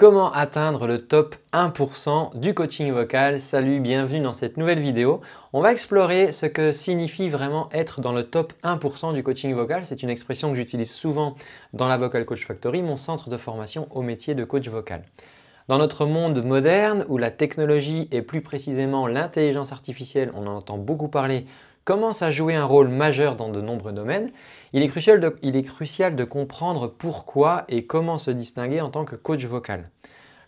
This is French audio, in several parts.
Comment atteindre le top 1% du coaching vocal Salut, bienvenue dans cette nouvelle vidéo. On va explorer ce que signifie vraiment être dans le top 1% du coaching vocal. C'est une expression que j'utilise souvent dans la Vocal Coach Factory, mon centre de formation au métier de coach vocal. Dans notre monde moderne où la technologie et plus précisément l'intelligence artificielle, on en entend beaucoup parler commence à jouer un rôle majeur dans de nombreux domaines, il est crucial de, il est crucial de comprendre pourquoi et comment se distinguer en tant que coach vocal.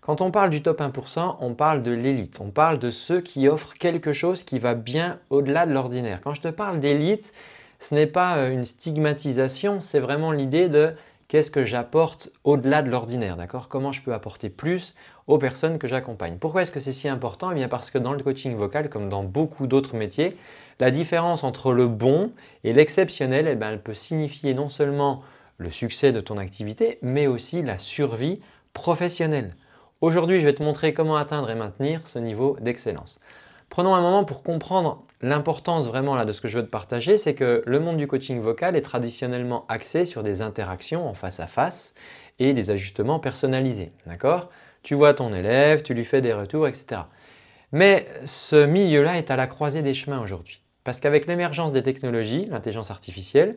Quand on parle du top 1%, on parle de l'élite, on parle de ceux qui offrent quelque chose qui va bien au-delà de l'ordinaire. Quand je te parle d'élite, ce n'est pas euh, une stigmatisation, c'est vraiment l'idée de qu'est-ce que j'apporte au-delà de l'ordinaire, d'accord Comment je peux apporter plus aux personnes que j'accompagne. Pourquoi est-ce que c'est si important Eh bien parce que dans le coaching vocal, comme dans beaucoup d'autres métiers, la différence entre le bon et l'exceptionnel, eh ben, elle peut signifier non seulement le succès de ton activité, mais aussi la survie professionnelle. Aujourd'hui, je vais te montrer comment atteindre et maintenir ce niveau d'excellence. Prenons un moment pour comprendre l'importance vraiment là de ce que je veux te partager, c'est que le monde du coaching vocal est traditionnellement axé sur des interactions en face à face et des ajustements personnalisés. D'accord Tu vois ton élève, tu lui fais des retours, etc. Mais ce milieu-là est à la croisée des chemins aujourd'hui. Parce qu'avec l'émergence des technologies, l'intelligence artificielle,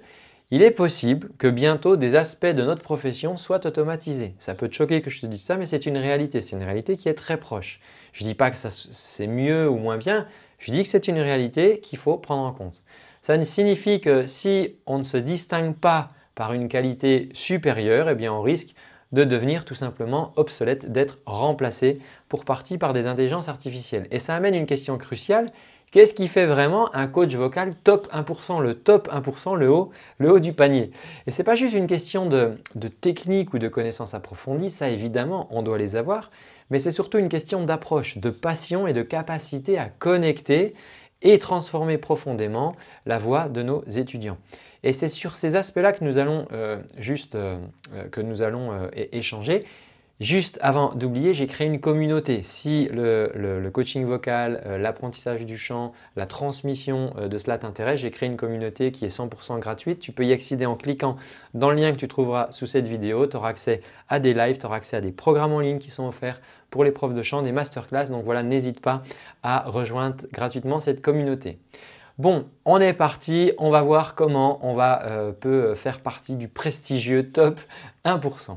il est possible que bientôt des aspects de notre profession soient automatisés. Ça peut te choquer que je te dise ça, mais c'est une réalité. C'est une réalité qui est très proche. Je ne dis pas que c'est mieux ou moins bien, je dis que c'est une réalité qu'il faut prendre en compte. Ça ne signifie que si on ne se distingue pas par une qualité supérieure, eh bien on risque de devenir tout simplement obsolète, d'être remplacé pour partie par des intelligences artificielles. Et ça amène une question cruciale Qu'est-ce qui fait vraiment un coach vocal top 1%, le top 1%, le haut, le haut du panier Et n'est pas juste une question de, technique ou de connaissances approfondies, ça évidemment, on doit les avoir, mais c'est surtout une question d'approche, de passion et de capacité à connecter et transformer profondément la voix de nos étudiants. Et c'est sur ces aspects-là que nous allons euh, juste euh, euh, que nous allons échanger Juste avant d'oublier, j'ai créé une communauté. Si le, coaching vocal, euh, l'apprentissage du chant, la transmission euh, de cela t'intéresse, j'ai créé une communauté qui est 100% gratuite. Tu peux y accéder en cliquant dans le lien que tu trouveras sous cette vidéo. Tu auras accès à des lives, tu auras accès à des programmes en ligne qui sont offerts pour les profs de chant, des masterclass. Donc voilà, n'hésite pas à rejoindre gratuitement cette communauté. Bon, on est parti, on va voir comment on va, euh, peut faire partie du prestigieux top 1%.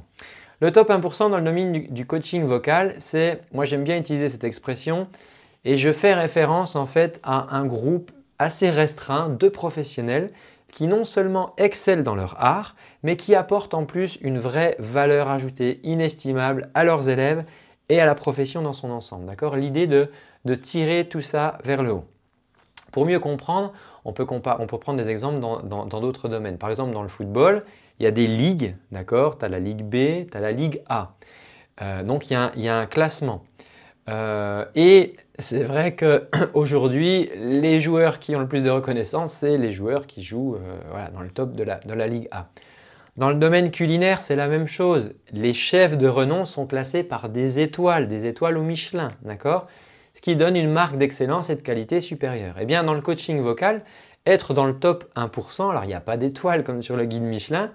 Le top 1% dans le domaine du, coaching vocal, c'est, moi j'aime bien utiliser cette expression, et je fais référence en fait à un groupe assez restreint de professionnels qui non seulement excellent dans leur art, mais qui apportent en plus une vraie valeur ajoutée inestimable à leurs élèves et à la profession dans son ensemble. D'accord L'idée de, de, tirer tout ça vers le haut. Pour mieux comprendre, on peut, on peut prendre des exemples dans d'autres domaines. Par exemple, dans le football, il y a des ligues, d'accord Tu as la Ligue B, tu as la Ligue A. Euh, donc il y, a un, classement. Euh, et c'est vrai qu'aujourd'hui, les joueurs qui ont le plus de reconnaissance, c'est les joueurs qui jouent euh, dans le top de la, Ligue A. Dans le domaine culinaire, c'est la même chose. Les chefs de renom sont classés par des étoiles, des étoiles au Michelin, d'accord Ce qui donne une marque d'excellence et de qualité supérieure. Et eh bien, dans le coaching vocal, être dans le top 1%, alors il n'y a pas d'étoile comme sur le guide Michelin,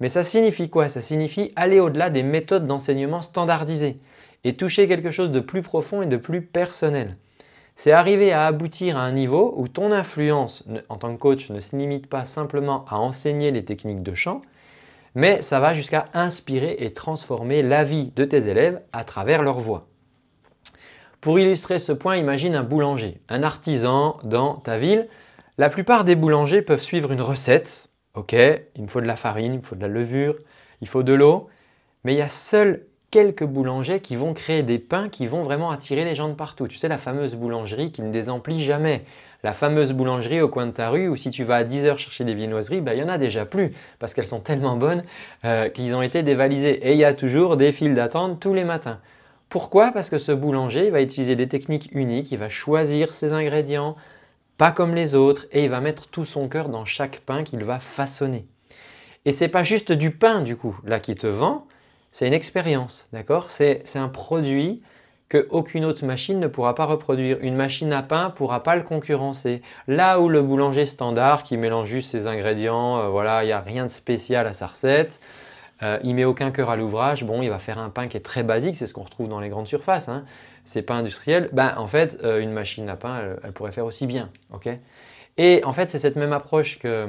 mais ça signifie quoi Ça signifie aller au-delà des méthodes d'enseignement standardisées et toucher quelque chose de plus profond et de plus personnel. C'est arriver à aboutir à un niveau où ton influence en tant que coach ne se limite pas simplement à enseigner les techniques de chant, mais ça va jusqu'à inspirer et transformer la vie de tes élèves à travers leur voix. Pour illustrer ce point, imagine un boulanger, un artisan dans ta ville la plupart des boulangers peuvent suivre une recette. Ok, il me faut de la farine, il me faut de la levure, il faut de l'eau. Mais il y a seuls quelques boulangers qui vont créer des pains qui vont vraiment attirer les gens de partout. Tu sais, la fameuse boulangerie qui ne désemplit jamais. La fameuse boulangerie au coin de ta rue où si tu vas à 10h chercher des viennoiseries, bah, il y en a déjà plus parce qu'elles sont tellement bonnes euh, qu'ils ont été dévalisées. Et il y a toujours des files d'attente tous les matins. Pourquoi Parce que ce boulanger va utiliser des techniques uniques, il va choisir ses ingrédients, pas comme les autres, et il va mettre tout son cœur dans chaque pain qu'il va façonner. Et c'est pas juste du pain, du coup, là, qui te vend, c'est une expérience, d'accord C'est un produit qu'aucune autre machine ne pourra pas reproduire. Une machine à pain ne pourra pas le concurrencer. Là où le boulanger standard qui mélange juste ses ingrédients, euh, voilà, il n'y a rien de spécial à sa recette, euh, il met aucun cœur à l'ouvrage. Bon, il va faire un pain qui est très basique, c'est ce qu'on retrouve dans les grandes surfaces. Hein. C'est pas industriel. Ben, en fait, euh, une machine à pain, elle, pourrait faire aussi bien. Et en fait, c'est cette même approche que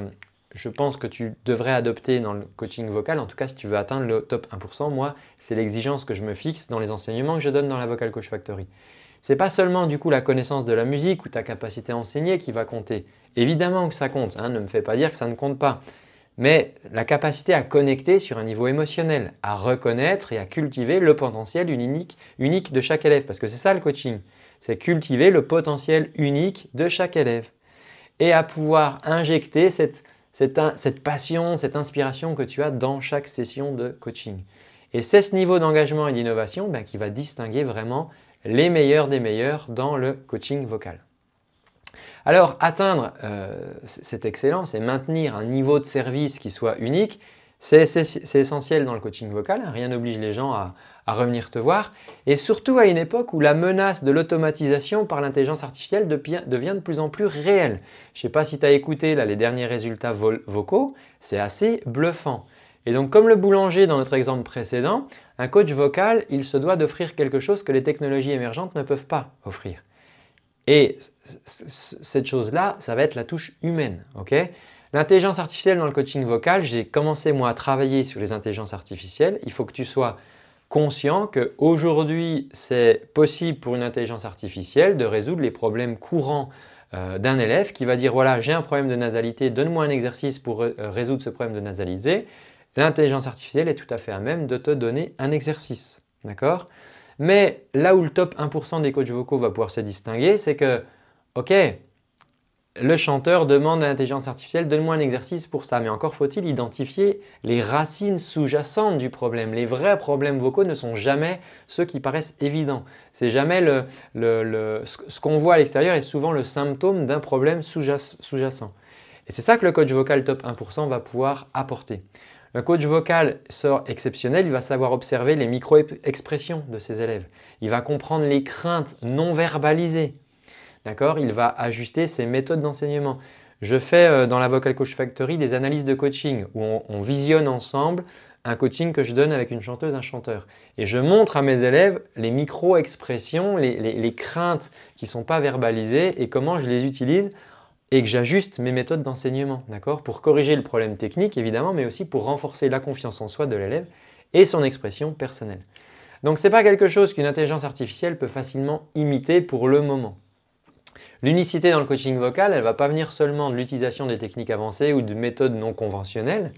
je pense que tu devrais adopter dans le coaching vocal. En tout cas, si tu veux atteindre le top 1%, moi, c'est l'exigence que je me fixe dans les enseignements que je donne dans la Vocal Coach Factory. C'est pas seulement du coup la connaissance de la musique ou ta capacité à enseigner qui va compter. Évidemment que ça compte, hein, ne me fais pas dire que ça ne compte pas mais la capacité à connecter sur un niveau émotionnel, à reconnaître et à cultiver le potentiel unique, de chaque élève, parce que c'est ça le coaching, c'est cultiver le potentiel unique de chaque élève, et à pouvoir injecter cette, passion, cette inspiration que tu as dans chaque session de coaching. Et c'est ce niveau d'engagement et d'innovation bah, qui va distinguer vraiment les meilleurs des meilleurs dans le coaching vocal. Alors atteindre euh, cette excellence et maintenir un niveau de service qui soit unique, c'est essentiel dans le coaching vocal, hein. rien n'oblige les gens à, revenir te voir, et surtout à une époque où la menace de l'automatisation par l'intelligence artificielle devient, de plus en plus réelle. Je ne sais pas si tu as écouté les derniers résultats vocaux, c'est assez bluffant. Et donc comme le boulanger dans notre exemple précédent, un coach vocal, il se doit d'offrir quelque chose que les technologies émergentes ne peuvent pas offrir. Et cette chose-là, ça va être la touche humaine. L'intelligence artificielle dans le coaching vocal, j'ai commencé moi à travailler sur les intelligences artificielles. Il faut que tu sois conscient qu'aujourd'hui, c'est possible pour une intelligence artificielle de résoudre les problèmes courants euh, d'un élève qui va dire voilà, j'ai un problème de nasalité, donne-moi un exercice pour euh, résoudre ce problème de nasalité. L'intelligence artificielle est tout à fait à même de te donner un exercice. D'accord mais là où le top 1% des coachs vocaux va pouvoir se distinguer, c'est que, ok, le chanteur demande à l'intelligence artificielle, donne-moi un exercice pour ça. Mais encore faut-il identifier les racines sous-jacentes du problème. Les vrais problèmes vocaux ne sont jamais ceux qui paraissent évidents. C'est jamais le, ce qu'on voit à l'extérieur est souvent le symptôme d'un problème sous-jacent. Et c'est ça que le coach vocal top 1% va pouvoir apporter. Un coach vocal sort exceptionnel, il va savoir observer les micro-expressions de ses élèves. Il va comprendre les craintes non verbalisées. D'accord Il va ajuster ses méthodes d'enseignement. Je fais euh, dans la Vocal Coach Factory des analyses de coaching où on, visionne ensemble un coaching que je donne avec une chanteuse, un chanteur. Et je montre à mes élèves les micro-expressions, les, les, craintes qui ne sont pas verbalisées et comment je les utilise et que j'ajuste mes méthodes d'enseignement, d'accord Pour corriger le problème technique, évidemment, mais aussi pour renforcer la confiance en soi de l'élève et son expression personnelle. Donc ce n'est pas quelque chose qu'une intelligence artificielle peut facilement imiter pour le moment. L'unicité dans le coaching vocal, elle ne va pas venir seulement de l'utilisation des techniques avancées ou de méthodes non conventionnelles,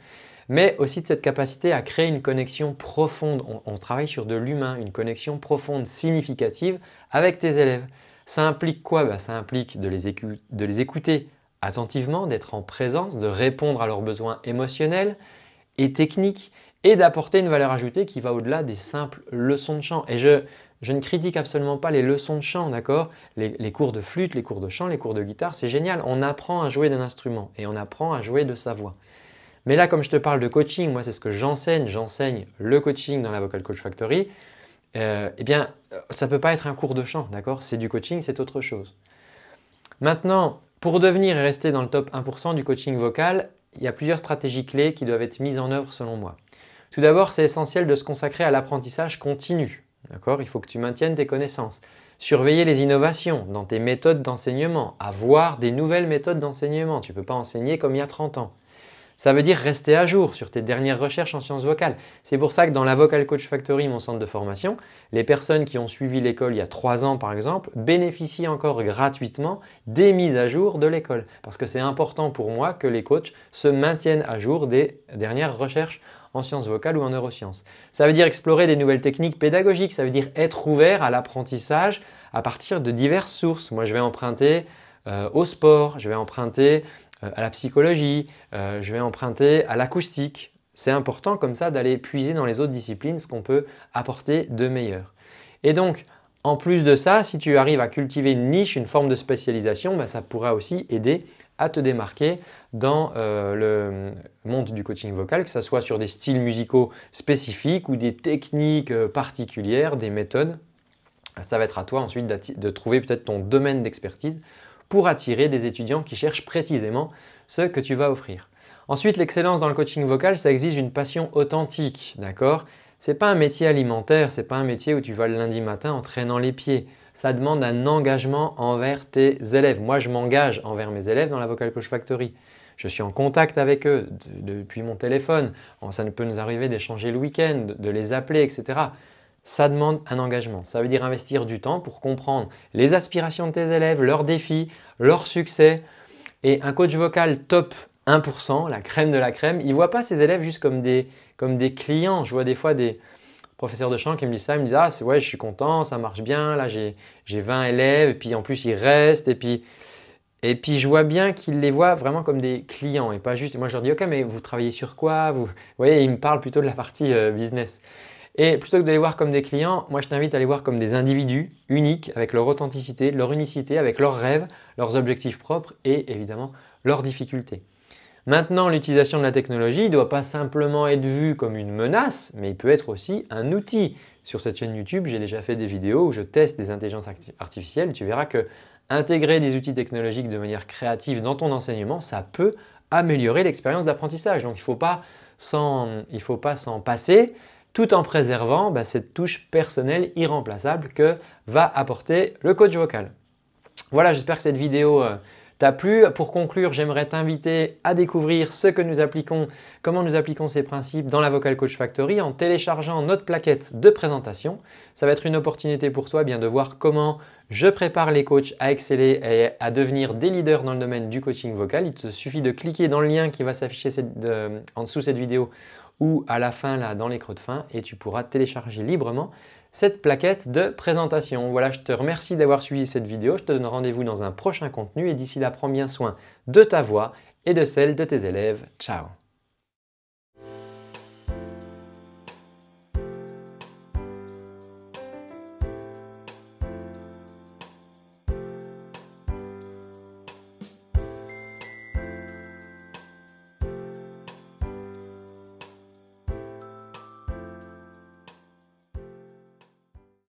mais aussi de cette capacité à créer une connexion profonde. on travaille sur de l'humain, une connexion profonde, significative avec tes élèves. Ça implique quoi bah, Ça implique de les, écouter attentivement, d'être en présence, de répondre à leurs besoins émotionnels et techniques et d'apporter une valeur ajoutée qui va au-delà des simples leçons de chant. Et je, je ne critique absolument pas les leçons de chant, d'accord les, cours de flûte, les cours de chant, les cours de guitare, c'est génial. On apprend à jouer d'un instrument et on apprend à jouer de sa voix. Mais là, comme je te parle de coaching, moi c'est ce que j'enseigne, j'enseigne le coaching dans la Vocal Coach Factory. Euh, eh bien, euh, ça ne peut pas être un cours de chant, d'accord C'est du coaching, c'est autre chose. Maintenant, pour devenir et rester dans le top 1% du coaching vocal, il y a plusieurs stratégies clés qui doivent être mises en œuvre selon moi. Tout d'abord, c'est essentiel de se consacrer à l'apprentissage continu. D'accord Il faut que tu maintiennes tes connaissances. Surveiller les innovations dans tes méthodes d'enseignement, avoir des nouvelles méthodes d'enseignement. Tu ne peux pas enseigner comme il y a 30 ans. Ça veut dire rester à jour sur tes dernières recherches en sciences vocales. C'est pour ça que dans la Vocal Coach Factory, mon centre de formation, les personnes qui ont suivi l'école il y a trois ans par exemple bénéficient encore gratuitement des mises à jour de l'école. Parce que c'est important pour moi que les coachs se maintiennent à jour des dernières recherches en sciences vocales ou en neurosciences. Ça veut dire explorer des nouvelles techniques pédagogiques, ça veut dire être ouvert à l'apprentissage à partir de diverses sources. Moi, je vais emprunter euh, au sport, je vais emprunter euh, à la psychologie, euh, je vais emprunter à l'acoustique. C'est important comme ça d'aller puiser dans les autres disciplines ce qu'on peut apporter de meilleur. Et donc, en plus de ça, si tu arrives à cultiver une niche, une forme de spécialisation, bah, ça pourra aussi aider à te démarquer dans euh, le monde du coaching vocal, que ce soit sur des styles musicaux spécifiques ou des techniques particulières, des méthodes. Ça va être à toi ensuite de trouver peut-être ton domaine d'expertise pour attirer des étudiants qui cherchent précisément ce que tu vas offrir. Ensuite, l'excellence dans le coaching vocal, ça exige une passion authentique, d'accord C'est pas un métier alimentaire, c'est pas un métier où tu vas le lundi matin en traînant les pieds. Ça demande un engagement envers tes élèves. Moi, je m'engage envers mes élèves dans la Vocal Coach Factory. Je suis en contact avec eux depuis mon téléphone. ça ne peut nous arriver d'échanger le week-end, de les appeler, etc ça demande un engagement. Ça veut dire investir du temps pour comprendre les aspirations de tes élèves, leurs défis, leurs succès. Et un coach vocal top 1%, la crème de la crème, il ne voit pas ses élèves juste comme des, comme des clients. Je vois des fois des professeurs de chant qui me disent ça, ils me disent « Ah, ouais, je suis content, ça marche bien, là j'ai 20 élèves, et puis en plus ils restent, et puis… » Et puis je vois bien qu'ils les voient vraiment comme des clients et pas juste. Moi je leur dis ok mais vous travaillez sur quoi vous... voyez ils me parlent plutôt de la partie euh, business. Et plutôt que de les voir comme des clients, moi je t'invite à les voir comme des individus uniques, avec leur authenticité, leur unicité, avec leurs rêves, leurs objectifs propres et évidemment leurs difficultés. Maintenant, l'utilisation de la technologie ne doit pas simplement être vue comme une menace, mais il peut être aussi un outil. Sur cette chaîne YouTube, j'ai déjà fait des vidéos où je teste des intelligences artificielles. Tu verras que intégrer des outils technologiques de manière créative dans ton enseignement, ça peut améliorer l'expérience d'apprentissage. Donc il ne faut pas s'en passer, tout en préservant bah, cette touche personnelle irremplaçable que va apporter le coach vocal. Voilà, j'espère que cette vidéo euh, t'a plu. Pour conclure, j'aimerais t'inviter à découvrir ce que nous appliquons, comment nous appliquons ces principes dans la Vocal Coach Factory en téléchargeant notre plaquette de présentation. Ça va être une opportunité pour toi eh bien de voir comment je prépare les coachs à exceller et à devenir des leaders dans le domaine du coaching vocal. Il te suffit de cliquer dans le lien qui va s'afficher euh, en dessous de cette vidéo ou à la fin là dans les creux de fin et tu pourras télécharger librement cette plaquette de présentation. Voilà, je te remercie d'avoir suivi cette vidéo, je te donne rendez-vous dans un prochain contenu et d'ici là prends bien soin de ta voix et de celle de tes élèves. Ciao